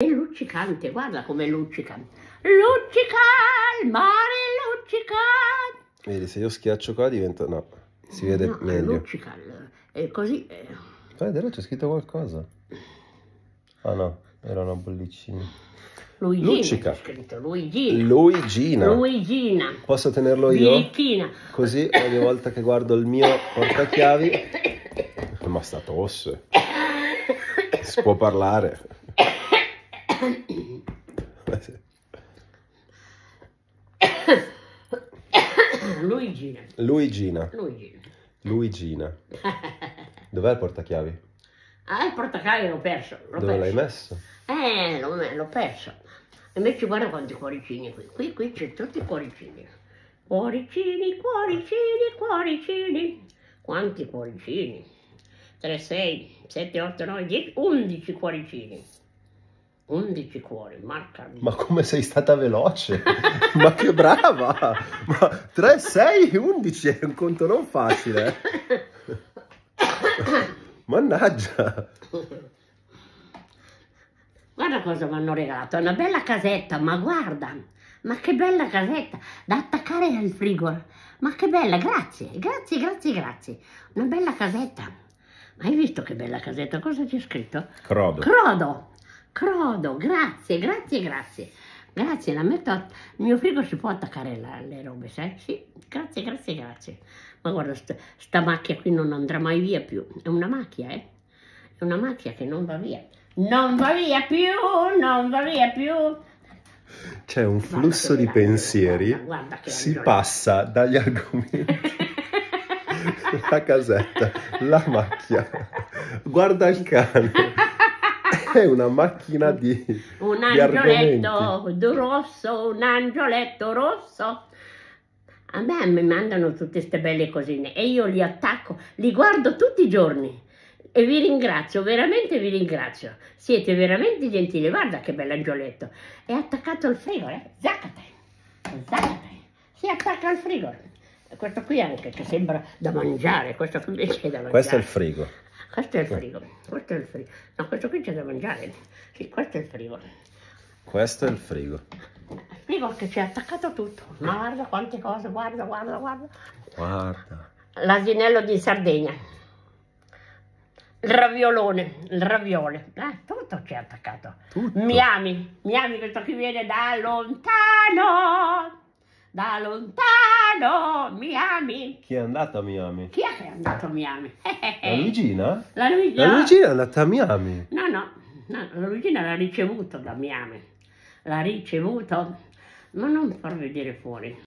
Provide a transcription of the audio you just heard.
È luccicante, guarda come luccica. Luccica il mare, luccica. Vedi, se io schiaccio qua diventa... no, si vede no, meglio. luccica, è così... Fai eh. vedere, c'è scritto qualcosa. Ah no, era una bollicina. Luigina luccica. Luigina. Luigina. Luigina. Posso tenerlo io? Luigina. Così ogni volta che guardo il mio portachiavi... Ma sta tosse. Si può parlare. Luigina. Luigina. Luigina. Dov'è il portachiavi? Ah, il portachiavi l'ho perso. L'ho Dove perso. l'hai messo? Eh, l'ho, l'ho perso. Invece guarda quanti cuoricini qui. Qui, qui c'è tutti i cuoricini. Cuoricini, cuoricini, cuoricini. Quanti cuoricini? 3, 6, 7, 8, 9, 10, 11 cuoricini. 11 cuori, marca Ma come sei stata veloce? ma che brava! Ma 3, 6, 11 è un conto non facile. Eh. Mannaggia! Guarda cosa mi hanno regalato, una bella casetta, ma guarda, ma che bella casetta da attaccare al frigo. Ma che bella, grazie, grazie, grazie, grazie. Una bella casetta. Ma hai visto che bella casetta? Cosa c'è scritto? Crodo. Crodo. Crodo, grazie, grazie, grazie. Grazie, la metto, a... il mio frigo si può attaccare la, le robe, sai? Sì, grazie, grazie, grazie. Ma guarda, sta, sta macchia qui non andrà mai via più. È una macchia, eh? È una macchia che non va via. Non va via più, non va via più. C'è un flusso di pensieri, guarda, guarda si angolo. passa dagli argomenti. la casetta, la macchia, guarda il cane è una macchina di Un di angioletto argomenti. rosso, un angioletto rosso. A me mi mandano tutte queste belle cosine e io li attacco, li guardo tutti i giorni. E vi ringrazio, veramente vi ringrazio. Siete veramente gentili. Guarda che bell'angioletto. È attaccato al frigo, eh? Zaccate! Si attacca al frigo. Questo qui anche, che sembra da mangiare. Questo qui invece è da mangiare. Questo è il frigo. Questo è il frigo, questo è il frigo. No, questo qui c'è da mangiare. Sì, questo è il frigo. Questo è il frigo. Il frigo che ci ha attaccato tutto. Ma guarda quante cose, guarda, guarda, guarda. Guarda. L'asinello di Sardegna. Il raviolone, il raviole. Eh, tutto ci ha attaccato. Tutto. Miami, Miami questo che viene da lontano. Da lontano vado, Miami. Chi è andato a Miami? Chi è andato a Miami? La Luigina? La, Luig- la Luigina è andata a Miami. No, no, no la Luigina l'ha ricevuto da Miami. L'ha ricevuto, ma non far vedere fuori.